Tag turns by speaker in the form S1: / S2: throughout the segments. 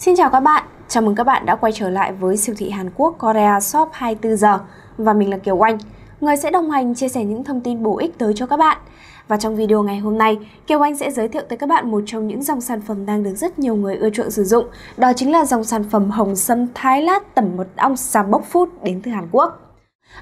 S1: Xin chào các bạn, chào mừng các bạn đã quay trở lại với siêu thị Hàn Quốc Korea Shop 24 giờ và mình là Kiều Oanh, người sẽ đồng hành chia sẻ những thông tin bổ ích tới cho các bạn. Và trong video ngày hôm nay, Kiều Anh sẽ giới thiệu tới các bạn một trong những dòng sản phẩm đang được rất nhiều người ưa chuộng sử dụng, đó chính là dòng sản phẩm hồng sâm Thái Lát tẩm mật ong Bốc Phút đến từ Hàn Quốc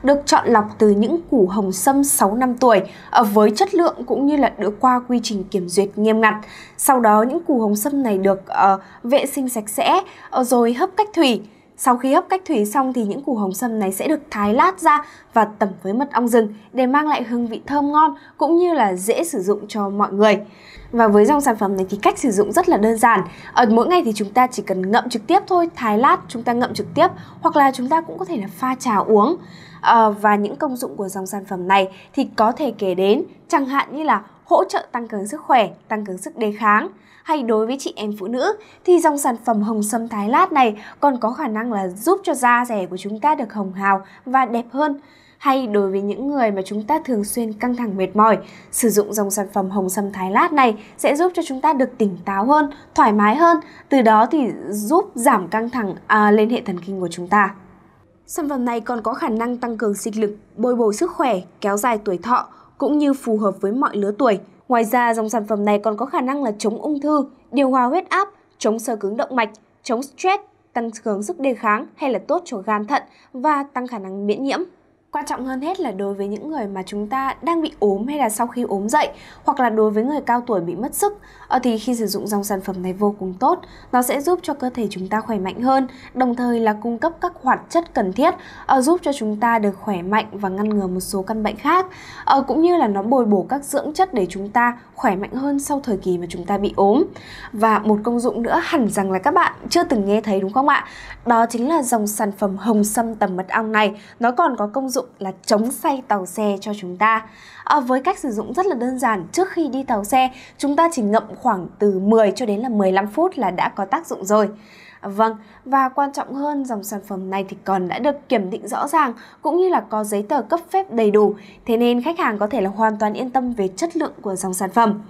S1: được chọn lọc từ những củ hồng sâm 6 năm tuổi ờ, với chất lượng cũng như là đã qua quy trình kiểm duyệt nghiêm ngặt. Sau đó những củ hồng sâm này được uh, vệ sinh sạch sẽ ờ, rồi hấp cách thủy sau khi hấp cách thủy xong thì những củ hồng sâm này sẽ được thái lát ra và tẩm với mật ong rừng để mang lại hương vị thơm ngon cũng như là dễ sử dụng cho mọi người. Và với dòng sản phẩm này thì cách sử dụng rất là đơn giản. Ở mỗi ngày thì chúng ta chỉ cần ngậm trực tiếp thôi, thái lát chúng ta ngậm trực tiếp hoặc là chúng ta cũng có thể là pha trà uống. À, và những công dụng của dòng sản phẩm này thì có thể kể đến chẳng hạn như là hỗ trợ tăng cường sức khỏe, tăng cường sức đề kháng. Hay đối với chị em phụ nữ thì dòng sản phẩm hồng sâm thái lát này còn có khả năng là giúp cho da rẻ của chúng ta được hồng hào và đẹp hơn hay đối với những người mà chúng ta thường xuyên căng thẳng mệt mỏi, sử dụng dòng sản phẩm hồng sâm thái lát này sẽ giúp cho chúng ta được tỉnh táo hơn, thoải mái hơn, từ đó thì giúp giảm căng thẳng à, lên hệ thần kinh của chúng ta. Sản phẩm này còn có khả năng tăng cường sinh lực, bồi bổ sức khỏe, kéo dài tuổi thọ, cũng như phù hợp với mọi lứa tuổi. Ngoài ra, dòng sản phẩm này còn có khả năng là chống ung thư, điều hòa huyết áp, chống sơ cứng động mạch, chống stress, tăng cường sức đề kháng hay là tốt cho gan thận và tăng khả năng miễn nhiễm quan trọng hơn hết là đối với những người mà chúng ta đang bị ốm hay là sau khi ốm dậy hoặc là đối với người cao tuổi bị mất sức ờ, thì khi sử dụng dòng sản phẩm này vô cùng tốt nó sẽ giúp cho cơ thể chúng ta khỏe mạnh hơn đồng thời là cung cấp các hoạt chất cần thiết ờ, giúp cho chúng ta được khỏe mạnh và ngăn ngừa một số căn bệnh khác ờ, cũng như là nó bồi bổ các dưỡng chất để chúng ta khỏe mạnh hơn sau thời kỳ mà chúng ta bị ốm và một công dụng nữa hẳn rằng là các bạn chưa từng nghe thấy đúng không ạ đó chính là dòng sản phẩm hồng sâm tầm mật ong này nó còn có công dụng dụng là chống say tàu xe cho chúng ta. À, với cách sử dụng rất là đơn giản, trước khi đi tàu xe, chúng ta chỉ ngậm khoảng từ 10 cho đến là 15 phút là đã có tác dụng rồi. Dạ vâng, và quan trọng hơn dòng sản phẩm này thì còn đã được kiểm định rõ ràng cũng như là có giấy tờ cấp phép đầy đủ, thế nên khách hàng có thể là hoàn toàn yên tâm về chất lượng của dòng sản phẩm.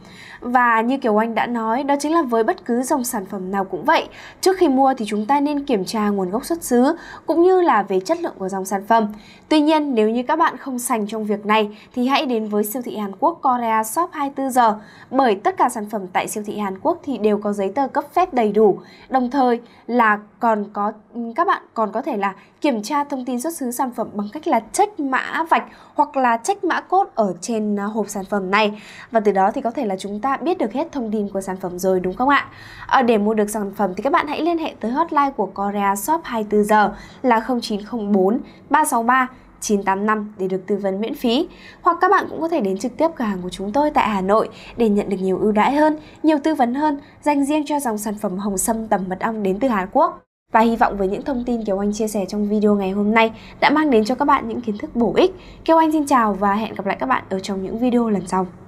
S1: Và như Kiều Anh đã nói, đó chính là với bất cứ dòng sản phẩm nào cũng vậy, trước khi mua thì chúng ta nên kiểm tra nguồn gốc xuất xứ cũng như là về chất lượng của dòng sản phẩm. Tuy nhiên, nếu như các bạn không sành trong việc này thì hãy đến với siêu thị Hàn Quốc Korea Shop 24 giờ bởi tất cả sản phẩm tại siêu thị Hàn Quốc thì đều có giấy tờ cấp phép đầy đủ. Đồng thời, là còn có các bạn còn có thể là kiểm tra thông tin xuất xứ sản phẩm bằng cách là check mã vạch hoặc là check mã cốt ở trên à, hộp sản phẩm này và từ đó thì có thể là chúng ta biết được hết thông tin của sản phẩm rồi đúng không ạ? À, để mua được sản phẩm thì các bạn hãy liên hệ tới hotline của Korea Shop 24 giờ là 0904 363 985 để được tư vấn miễn phí. Hoặc các bạn cũng có thể đến trực tiếp cửa hàng của chúng tôi tại Hà Nội để nhận được nhiều ưu đãi hơn, nhiều tư vấn hơn dành riêng cho dòng sản phẩm hồng sâm tầm mật ong đến từ Hàn Quốc. Và hy vọng với những thông tin Kiều Anh chia sẻ trong video ngày hôm nay đã mang đến cho các bạn những kiến thức bổ ích. Kiều Anh xin chào và hẹn gặp lại các bạn ở trong những video lần sau.